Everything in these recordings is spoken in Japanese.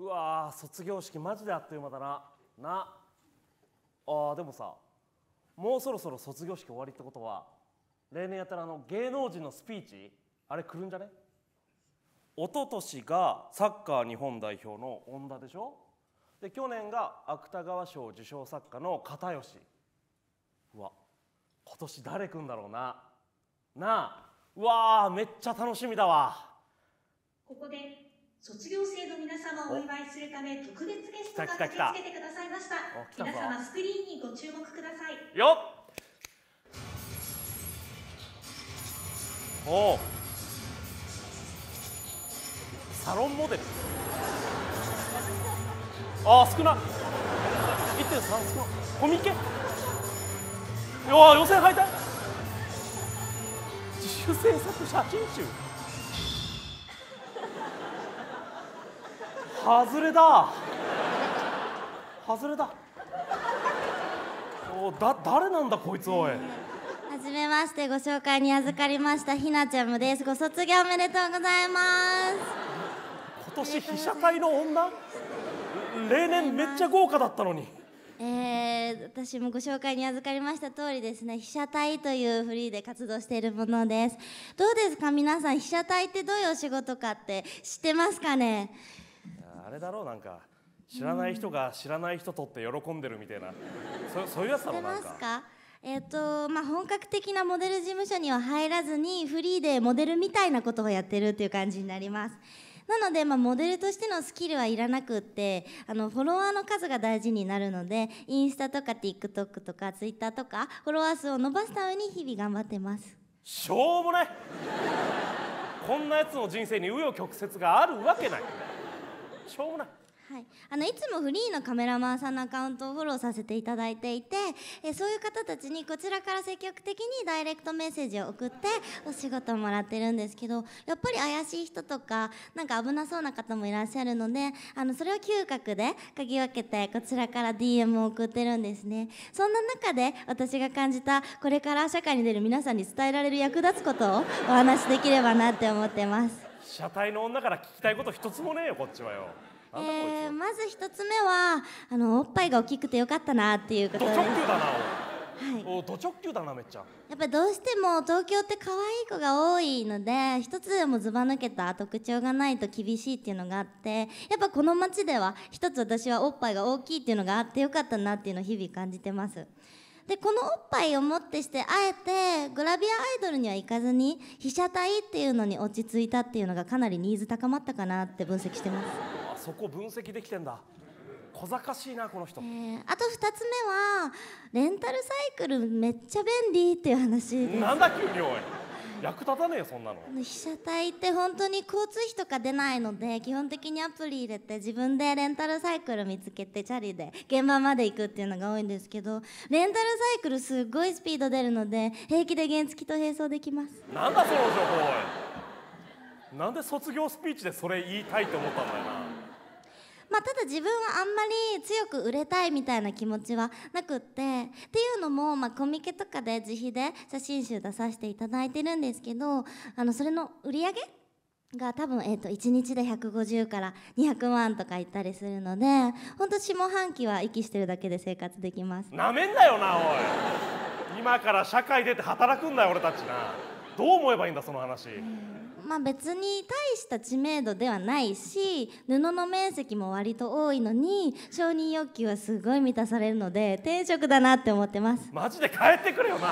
うわ卒業式マジであっという間だななあでもさもうそろそろ卒業式終わりってことは例年やったらあの芸能人のスピーチあれ来るんじゃね一昨年がサッカー日本代表の恩田でしょで去年が芥川賞受賞作家の片吉うわ今年誰来んだろうななあうわめっちゃ楽しみだわここで卒業生の皆様をお祝いするため特別ゲストが駆けつけてくださいました皆様スクリーンにご注目くださいよっおサロンモデルあー少な1.3少なコミケうわ予選敗退自主制作写真集外れだ外れだおだ誰なんだこいつおいはじめましてご紹介に預かりましたひなちゃむですご卒業おめでとうございます今年被写体の女例年めっちゃ豪華だったのにえー、私もご紹介に預かりました通りですね被写体というフリーで活動しているものですどうですか皆さん被写体ってどういうお仕事かって知ってますかねあれだろうなんか知らない人が知らない人とって喜んでるみたいな、そそういうやつだろなんか。えーとまあ、本格的なモデル事務所には入らずにフリーでモデルみたいなことをやってるっていう感じになります。なので、まあ、モデルとしてのスキルはいらなくってあのフォロワーの数が大事になるのでインスタとか TikTok とか Twitter とかフォロワー数を伸ばすために日々頑張ってますしょうもないこんなやつの人生に紆余曲折があるわけないしょうもないはい、あのいつもフリーのカメラマンさんのアカウントをフォローさせていただいていてえそういう方たちにこちらから積極的にダイレクトメッセージを送ってお仕事をもらってるんですけどやっぱり怪しい人とかなんか危なそうな方もいらっしゃるのであのそれを嗅覚で嗅ぎ分けてこちらから DM を送ってるんですねそんな中で私が感じたこれから社会に出る皆さんに伝えられる役立つことをお話しできればなって思ってます。車体の女から聞きたいこと一つもねえよこっちはよえー、まず一つ目はあのおっぱいが大きくてよかったなっていうことド直球だなおはい、ド直球だなめっちゃやっぱどうしても東京って可愛い子が多いので一つでもずば抜けた特徴がないと厳しいっていうのがあってやっぱこの街では一つ私はおっぱいが大きいっていうのがあってよかったなっていうのを日々感じてますでこのおっぱいをもってしてあえてグラビアアイドルには行かずに被写体っていうのに落ち着いたっていうのがかなりニーズ高まったかなって分析してますあそこ分析できてんだ小賢しいなこの人、えー、あと2つ目はレンタルサイクルめっちゃ便利っていう話ですなんだ給料役立たねえそんなの被写体って本当に交通費とか出ないので基本的にアプリ入れて自分でレンタルサイクル見つけてチャリで現場まで行くっていうのが多いんですけどレンタルサイクルすごいスピード出るので平気で原付と並走できますなんだその情報おいなんで卒業スピーチでそれ言いたいって思ったんだよなまあ、ただ自分はあんまり強く売れたいみたいな気持ちはなくってっていうのも、まあ、コミケとかで自費で写真集出させていただいてるんですけどあのそれの売り上げが多分、えー、と1日で150から200万とかいったりするので本当下半期は息してるだけで生活できますなめんなよなおい今から社会出て働くんだよ俺たちなどう思えばいいんだその話、まあ、別に大した知名度ではないし布の面積も割と多いのに承認欲求はすごい満たされるので定職だなって思ってますマジで帰ってくるよな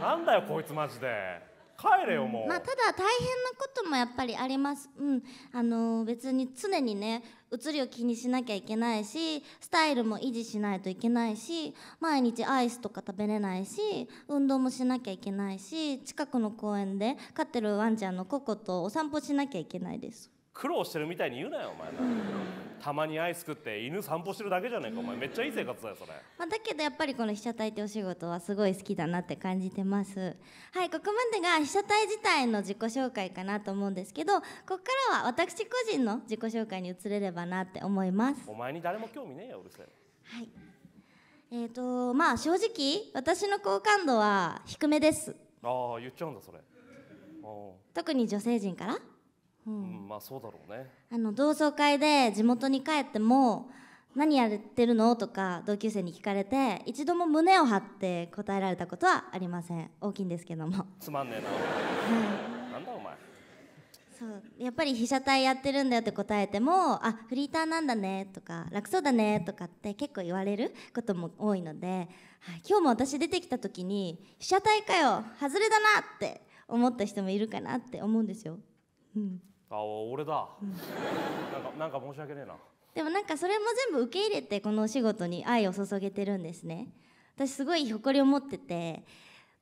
なんだよこいつマジで帰れよもう、まあ、ただ大変なこともやっぱりあります、うんあのー別に常にね映りを気にしなきゃいけないしスタイルも維持しないといけないし毎日アイスとか食べれないし運動もしなきゃいけないし近くの公園で飼ってるワンちゃんのココとお散歩しなきゃいけないです苦労してるみたいに言うなよお前たまにアイス食って犬散歩してるだけじゃないかお前めっちゃいい生活だよそれ、まあ、だけどやっぱりこの被写体ってお仕事はすごい好きだなって感じてますはいここまでが被写体自体の自己紹介かなと思うんですけどここからは私個人の自己紹介に移れればなって思いますお前に誰も興味ねえようるせえはいえーとまあ正直私の好感度は低めですああ言っちゃうんだそれ特に女性陣からうん、まあそうだろうねあの同窓会で地元に帰っても何やってるのとか同級生に聞かれて一度も胸を張って答えられたことはありません大きいんですけどもつまんねえななんだお前そうやっぱり被写体やってるんだよって答えてもあフリーターなんだねとか楽そうだねとかって結構言われることも多いので、はい、今日も私出てきた時に被写体かよ外れだなって思った人もいるかなって思うんですよ。うんあ俺だなんかなんか申し訳ねえなでもなんかそれも全部受け入れてこのお仕事に愛を注げてるんですね私すごい誇りを持ってて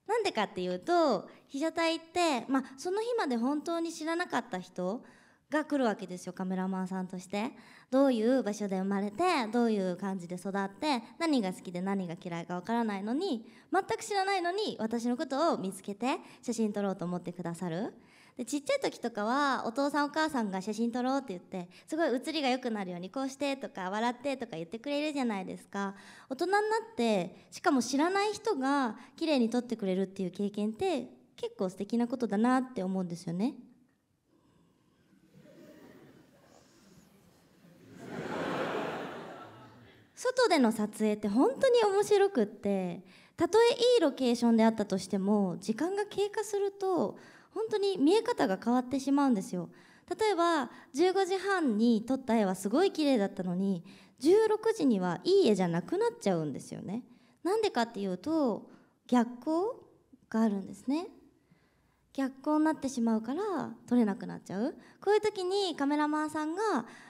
なんでかっていうと被写体って、まあ、その日まで本当に知らなかった人が来るわけですよカメラマンさんとしてどういう場所で生まれてどういう感じで育って何が好きで何が嫌いかわからないのに全く知らないのに私のことを見つけて写真撮ろうと思ってくださるでちっちゃい時とかはお父さんお母さんが写真撮ろうって言ってすごい写りが良くなるようにこうしてとか笑ってとか言ってくれるじゃないですか大人になってしかも知らない人が綺麗に撮ってくれるっていう経験って結構素敵なことだなって思うんですよね。外での撮影って本当に面白くってたとえいいロケーションであったとしても時間が経過すると本当に見え方が変わってしまうんですよ例えば15時半に撮った絵はすごい綺麗だったのに16時にはいい絵じゃなくなっちゃうんですよねなんでかっていうと逆光があるんですね逆光になってしまうから撮れなくなっちゃうこういう時にカメラマンさんが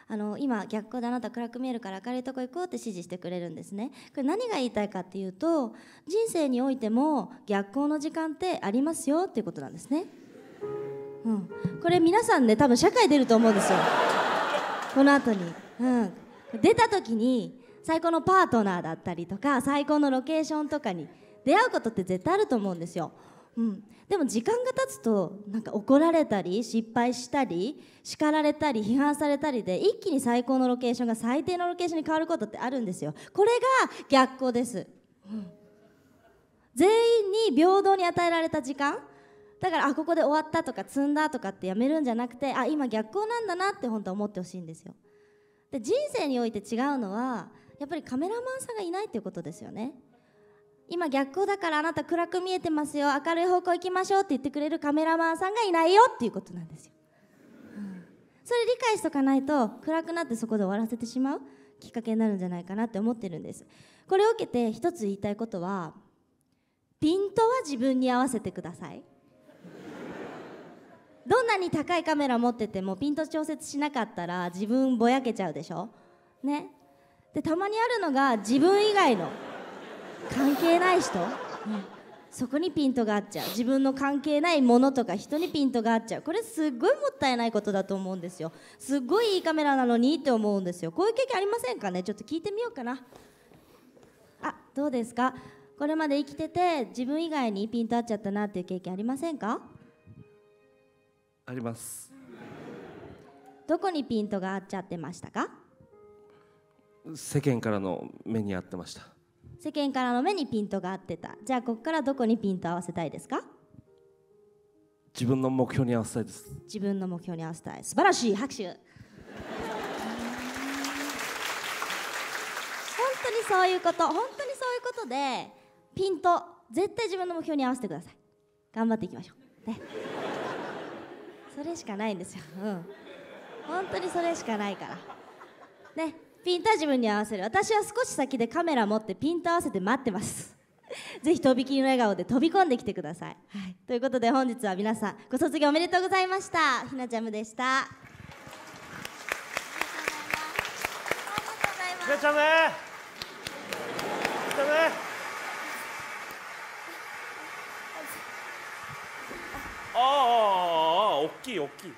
あの今逆光であなた暗く見えるから明るいとこ行こうって指示してくれるんですねこれ何が言いたいかっていうと人生においても逆光の時間ってありますよっていうことなんですねうん、これ皆さんね多分社会出ると思うんですよこの後に、うん、出た時に最高のパートナーだったりとか最高のロケーションとかに出会うことって絶対あると思うんですよ、うん、でも時間が経つとなんか怒られたり失敗したり叱られたり批判されたりで一気に最高のロケーションが最低のロケーションに変わることってあるんですよこれが逆光です、うん、全員に平等に与えられた時間だからあここで終わったとか積んだとかってやめるんじゃなくてあ今逆光なんだなって本当は思ってほしいんですよで人生において違うのはやっぱりカメラマンさんがいないっていうことですよね今逆光だからあなた暗く見えてますよ明るい方向行きましょうって言ってくれるカメラマンさんがいないよっていうことなんですよ、うん、それ理解しとかないと暗くなってそこで終わらせてしまうきっかけになるんじゃないかなって思ってるんですこれを受けて一つ言いたいことはピントは自分に合わせてくださいどんなに高いカメラ持っててもピント調節しなかったら自分ぼやけちゃうでしょねでたまにあるのが自分以外の関係ない人、ね、そこにピントが合っちゃう自分の関係ないものとか人にピントが合っちゃうこれすっごいもったいないことだと思うんですよすっごいいいカメラなのにって思うんですよこういう経験ありませんかねちょっと聞いてみようかなあどうですかこれまで生きてて自分以外にピント合っちゃったなっていう経験ありませんかありますどこにピントが合っちゃってましたか世間からの目に合ってました世間からの目にピントが合ってたじゃあここからどこにピント合わせたいですか自分の目標に合わせたいです自分の目標に合わせたい素晴らしい拍手本当にそういうこと本当にそういうことでピント絶対自分の目標に合わせてください頑張っていきましょうねそれしかないんですようん本当にそれしかないからねピンタ自分に合わせる私は少し先でカメラ持ってピント合わせて待ってます ぜひとびきりの笑顔で飛び込んできてください、はい、ということで本日は皆さんご卒業おめでとうございましたひなちゃむでしたとうひなちゃむひなちゃむああ 없기 없기.